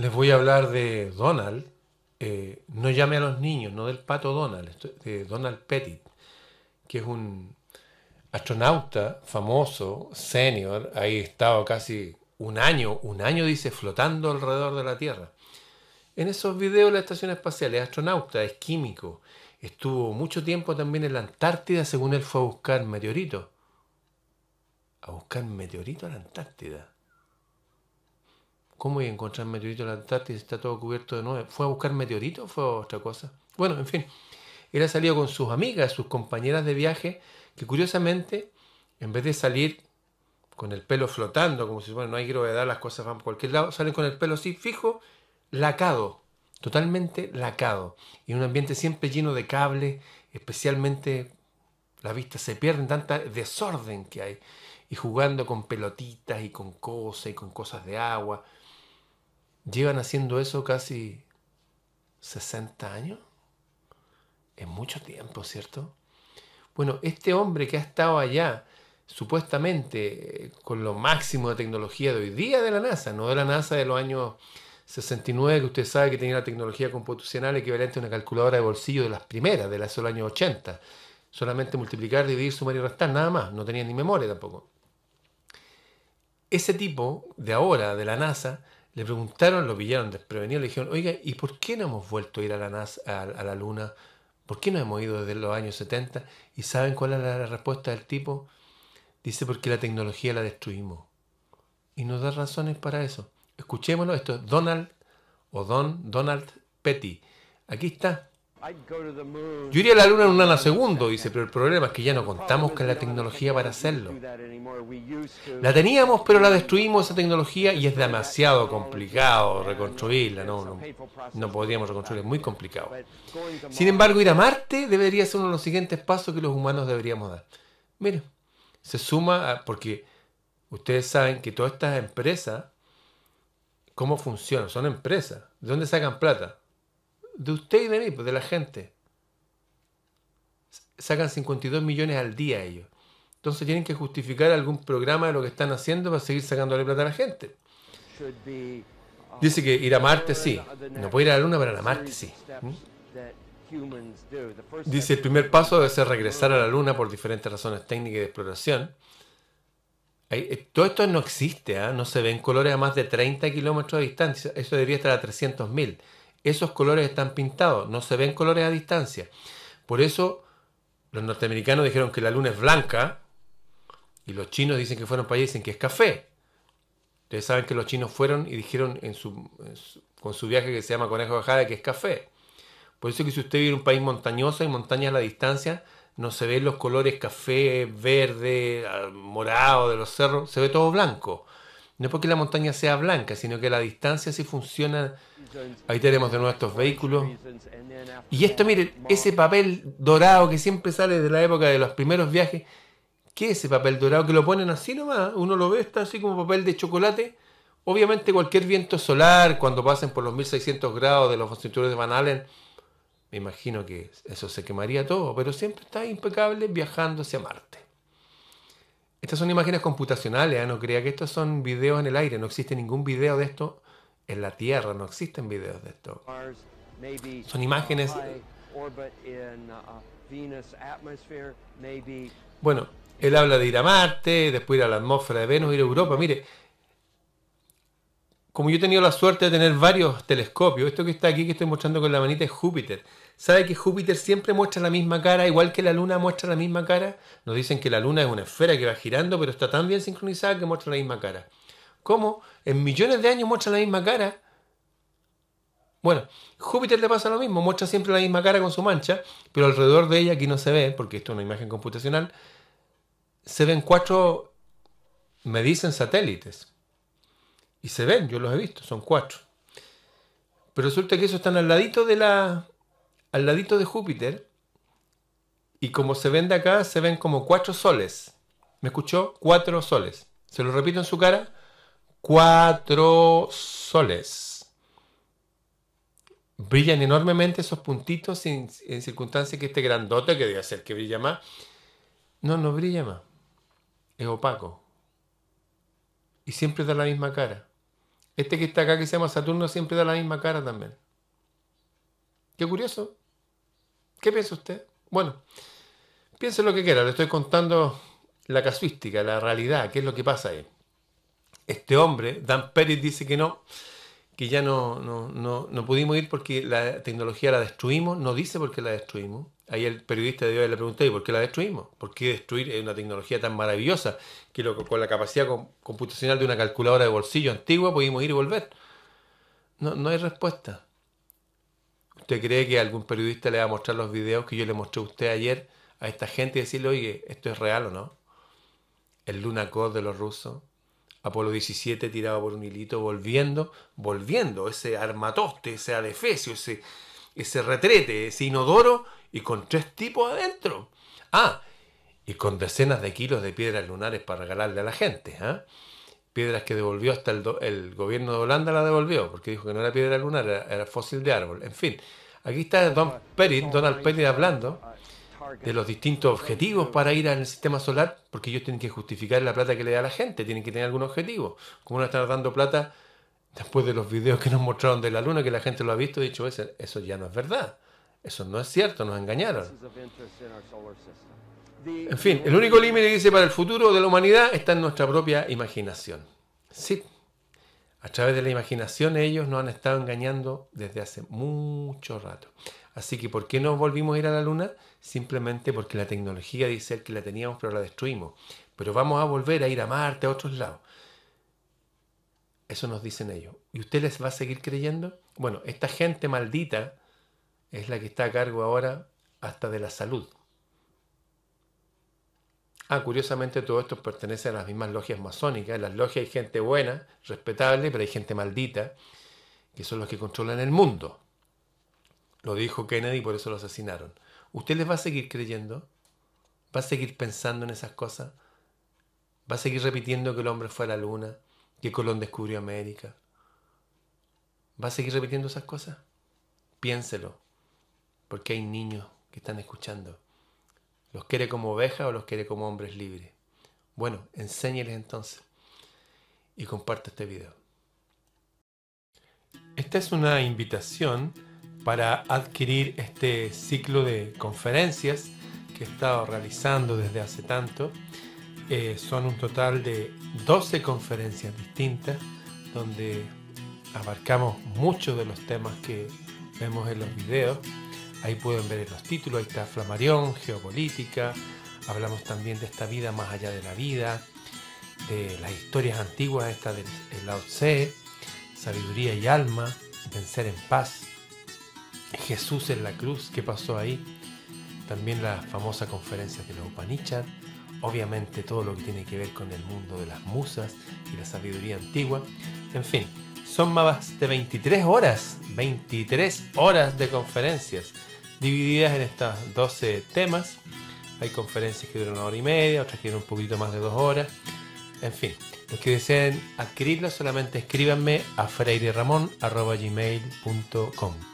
les voy a hablar de Donald. Eh, no llame a los niños, no del pato Donald, de Donald Pettit, que es un astronauta famoso, senior, ahí estado casi un año, un año dice, flotando alrededor de la Tierra. En esos videos la estación espacial es astronauta, es químico, estuvo mucho tiempo también en la Antártida, según él fue a buscar meteoritos. A buscar meteoritos en la Antártida. ¿Cómo voy a encontrar meteorito en la Antártida si está todo cubierto de nubes? ¿Fue a buscar meteorito fue otra cosa? Bueno, en fin, él ha salido con sus amigas, sus compañeras de viaje, que curiosamente, en vez de salir con el pelo flotando, como si bueno, no hay gravedad, las cosas van por cualquier lado, salen con el pelo así fijo, lacado, totalmente lacado, y un ambiente siempre lleno de cables, especialmente la vista se pierde en tanta desorden que hay, y jugando con pelotitas y con cosas y con cosas de agua. Llevan haciendo eso casi 60 años. Es mucho tiempo, ¿cierto? Bueno, este hombre que ha estado allá, supuestamente eh, con lo máximo de tecnología de hoy día de la NASA, no de la NASA de los años 69, que usted sabe que tenía la tecnología computacional equivalente a una calculadora de bolsillo de las primeras, de las del año años 80. Solamente multiplicar, dividir, sumar y restar, nada más. No tenía ni memoria tampoco. Ese tipo de ahora, de la NASA, le preguntaron, lo pillaron desprevenido, le dijeron, oiga, ¿y por qué no hemos vuelto a ir a la, NASA, a, la Luna? ¿Por qué no hemos ido desde los años 70? ¿Y saben cuál era la respuesta del tipo? Dice, porque la tecnología la destruimos. Y nos da razones para eso. Escuchémoslo, esto es Donald o Don, Donald Petty. Aquí está. Yo iría a la Luna en un segundo, dice, pero el problema es que ya no contamos con la tecnología para hacerlo. La teníamos, pero la destruimos esa tecnología y es demasiado complicado reconstruirla. No, no, podríamos reconstruirla, es muy complicado. Sin embargo, ir a Marte debería ser uno de los siguientes pasos que los humanos deberíamos dar. Mire, se suma porque ustedes saben que todas estas empresas, ¿cómo funcionan? Son empresas. ¿De dónde sacan plata? de usted y de mí, pues de la gente. Sacan 52 millones al día ellos. Entonces tienen que justificar algún programa de lo que están haciendo para seguir sacándole plata a la gente. Dice que ir a Marte sí. No puede ir a la Luna, pero a Marte sí. ¿Mm? Dice el primer paso debe ser regresar a la Luna por diferentes razones técnicas y de exploración. Eh, todo esto no existe, ¿ah? no se ven colores a más de 30 kilómetros de distancia. Eso debería estar a 300.000 esos colores están pintados, no se ven colores a distancia. Por eso los norteamericanos dijeron que la luna es blanca y los chinos dicen que fueron para allá y dicen que es café. Ustedes saben que los chinos fueron y dijeron en con su viaje que se llama Conejo Bajada que es café. Por eso que si usted vive en un país montañoso y montañas a la distancia, no se ven los colores café, verde, ah, morado de los cerros, se ve todo blanco. No es porque la montaña sea blanca, sino que la distancia sí funciona Ahí tenemos de nuevo estos vehículos. Y esto, miren, ese papel dorado que siempre sale de la época de los primeros viajes. ¿Qué es ese papel dorado? Que lo ponen así nomás. Uno lo ve, está así como papel de chocolate. Obviamente cualquier viento solar, cuando pasen por los 1600 grados de los cinturones de Van Allen, me imagino que eso se quemaría todo, pero siempre está impecable viajando hacia Marte. Estas son imágenes computacionales, ¿eh? no crea que estos son videos en el aire, no existe ningún video de esto en la Tierra, no existen videos de esto. Son imágenes... Bueno, él habla de ir a Marte, después ir a la atmósfera de Venus, ir a Europa. Mire, como yo he tenido la suerte de tener varios telescopios, esto que está aquí, que estoy mostrando con la manita, es Júpiter. ¿Sabe que Júpiter siempre muestra la misma cara, igual que la Luna muestra la misma cara? Nos dicen que la Luna es una esfera que va girando, pero está tan bien sincronizada que muestra la misma cara. ¿Cómo? En millones de años muestra la misma cara. Bueno, Júpiter le pasa lo mismo, muestra siempre la misma cara con su mancha, pero alrededor de ella, aquí no se ve, porque esto es una imagen computacional, se ven cuatro, me dicen satélites. Y se ven, yo los he visto, son cuatro. Pero resulta que esos están al ladito de la. al ladito de Júpiter. Y como se ven de acá, se ven como cuatro soles. ¿Me escuchó? Cuatro soles. Se lo repito en su cara cuatro soles. Brillan enormemente esos puntitos en, circunstancias que este grandote, que debe ser que brilla más, no, no brilla más. Es opaco. Y siempre da la misma cara. Este que está acá, que se llama Saturno, siempre da la misma cara también. Qué curioso. ¿Qué piensa usted? Bueno, piense lo que quiera. Le estoy contando la casuística, la realidad, qué es lo que pasa ahí este hombre, Dan Pérez, dice que no, que ya no, no, pudimos ir porque la tecnología la destruimos, no dice por qué la destruimos. Ahí el periodista de hoy le preguntó, ¿y por qué la destruimos? ¿Por qué destruir una tecnología tan maravillosa que con la capacidad computacional de una calculadora de bolsillo antigua pudimos ir y volver? No, hay respuesta. ¿Usted cree que algún periodista le va a mostrar los videos que yo le mostré a usted ayer a esta gente y decirle, oye, esto es real o no? El Luna de los rusos, Apolo 17 tiraba por un hilito, volviendo, volviendo, ese armatoste, ese adefesio, ese, ese retrete, ese inodoro, y con tres tipos adentro. Ah, y con decenas de kilos de piedras lunares para regalarle a la gente. ah, Piedras que devolvió hasta el, gobierno de Holanda, la devolvió, porque dijo que no era piedra lunar, era, fósil de árbol. En fin, aquí está Don Perit, Donald Perry hablando de los distintos objetivos para ir al sistema solar, porque ellos tienen que justificar la plata que le da a la gente, tienen que tener algún objetivo. Como no estar dando plata después de los videos que nos mostraron de la luna, que la gente lo ha visto, y dicho, eso, eso ya no es verdad. Eso no es cierto, nos engañaron. En fin, el único límite que dice para el futuro de la humanidad está en nuestra propia imaginación. Sí, a través de la imaginación ellos nos han estado engañando desde hace mucho rato. Así que ¿por qué no volvimos a ir a la Luna? Simplemente porque la tecnología dice que la teníamos pero la destruimos. Pero vamos a volver a ir a Marte, a otros lados. Eso nos dicen ellos. ¿Y usted les va a seguir creyendo? Bueno, esta gente maldita es la que está a cargo ahora hasta de la salud. Ah, curiosamente todo esto pertenece a las mismas logias masónicas. En las logias hay gente buena, respetable, pero hay gente maldita, que son los que controlan el mundo. Lo dijo Kennedy y por eso lo asesinaron. ¿Usted les va a seguir creyendo? ¿Va a seguir pensando en esas cosas? ¿Va a seguir repitiendo que el hombre fue a la luna? ¿Que Colón descubrió América? ¿Va a seguir repitiendo esas cosas? Piénselo, porque hay niños que están escuchando. ¿Los quiere como ovejas o los quiere como hombres libres? Bueno, enséñeles entonces y comparte este video. Esta es una invitación para adquirir este ciclo de conferencias que he estado realizando desde hace tanto. Eh, son un total de 12 conferencias distintas donde abarcamos muchos de los temas que vemos en los videos. Ahí pueden ver los títulos, ahí está Flamarión, geopolítica, hablamos también de esta vida más allá de la vida, de las historias antiguas, esta del Lao Tse, sabiduría y alma, vencer en paz, Jesús en la cruz, qué pasó ahí. También la famosa conferencia de los Upanishad, obviamente todo lo que tiene que ver con el mundo de las musas y la sabiduría antigua. En fin, son más de 23 horas, 23 horas de conferencias, divididas en estos 12 temas. Hay conferencias que duran una hora y media, otras que duran un poquito más de dos horas. En fin, los que deseen adquirirlas solamente escríbanme a freireramon.gmail.com